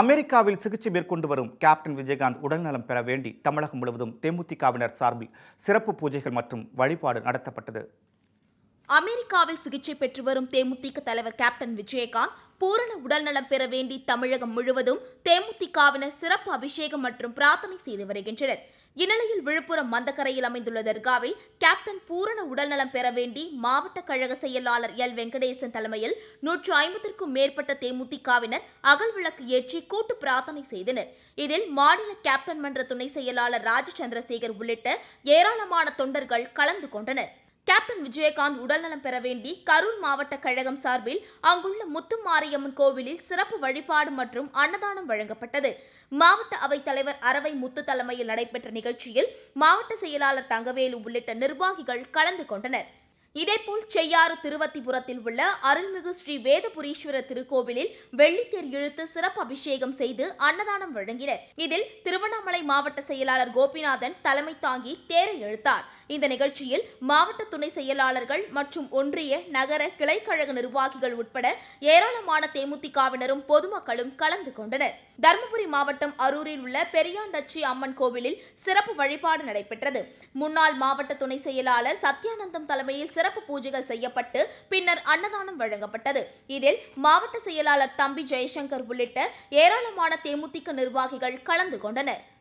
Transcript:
அமெரிக்காவில் சிகிச்சை மேற்கொண்டு வரும் கேப்டன் விஜயகாந்த் உடல்நலம் பெற வேண்டி தமிழகம் முழுவதும் தேமுதிகவினர் சார்பில் சிறப்பு பூஜைகள் மற்றும் வழிபாடு நடத்தப்பட்டது அமெரிக்காவில் சிகிச்சை பெற்று வரும் தேமுதிக தலைவர் கேப்டன் விஜயகாந்த் பூரண உடல்நலம் பெற வேண்டி தமிழகம் முழுவதும் தேமுதிகவினர் சிறப்பு அபிஷேகம் மற்றும் பிரார்த்தனை செய்து வருகின்றனர் இந்நிலையில் விழுப்புரம் மந்தக்கரையில் அமைந்துள்ள தர்காவில் கேப்டன் பூரண உடல்நலம் பெற வேண்டி மாவட்ட கழக செயலாளர் எல் வெங்கடேசன் தலைமையில் நூற்று ஐம்பத்திற்கும் மேற்பட்ட தேமுதிகவினர் அகல் விளக்கு ஏற்றி கூட்டு பிரார்த்தனை செய்தனர் இதில் மாநில கேப்டன் மன்ற துணை செயலாளர் ராஜ சந்திரசேகர் உள்ளிட்ட ஏராளமான தொண்டர்கள் கலந்து கொண்டனர் கேப்டன் விஜயகாந்த் உடல்நலம் பெற வேண்டி கரூர் மாவட்ட கழகம் சார்பில் அங்குள்ள முத்துமாரியம்மன் கோவிலில் சிறப்பு வழிபாடு மற்றும் அன்னதானம் வழங்கப்பட்டது மாவட்ட அவைத் தலைவர் அரவை முத்து தலைமையில் நடைபெற்ற நிகழ்ச்சியில் மாவட்ட செயலாளர் தங்கவேலு உள்ளிட்ட நிர்வாகிகள் கலந்து கொண்டனர் இதேபோல் செய்யாறு திருவத்திபுரத்தில் உள்ள அருள்மிகு ஸ்ரீ வேதபுரீஸ்வர திருக்கோவிலில் வெள்ளித்தேர் இழுத்து சிறப்பு அபிஷேகம் செய்து அன்னதானம் வழங்கினர் இதில் திருவண்ணாமலை மாவட்ட செயலாளர் கோபிநாதன் தலைமை தாங்கி தேரை இழுத்தார் இந்த நிகழ்ச்சியில் மாவட்ட துணை செயலாளர்கள் மற்றும் ஒன்றிய நகர கிளைக்கழக நிர்வாகிகள் உட்பட ஏராளமான தேமுதிகவினரும் பொதுமக்களும் கலந்து கொண்டனர் தருமபுரி மாவட்டம் அரூரில் உள்ள பெரியாண்டச்சி அம்மன் கோவிலில் சிறப்பு வழிபாடு நடைபெற்றது முன்னாள் மாவட்ட துணை செயலாளர் சத்யானந்தம் தலைமையில் சிறப்பு சிறப்பு பூஜைகள் செய்யப்பட்டு பின்னர் அன்னதானம் வழங்கப்பட்டது இதில் மாவட்ட செயலாளர் தம்பி ஜெயசங்கர் உள்ளிட்ட ஏராளமான தேமுதிக நிர்வாகிகள் கலந்து கொண்டனர்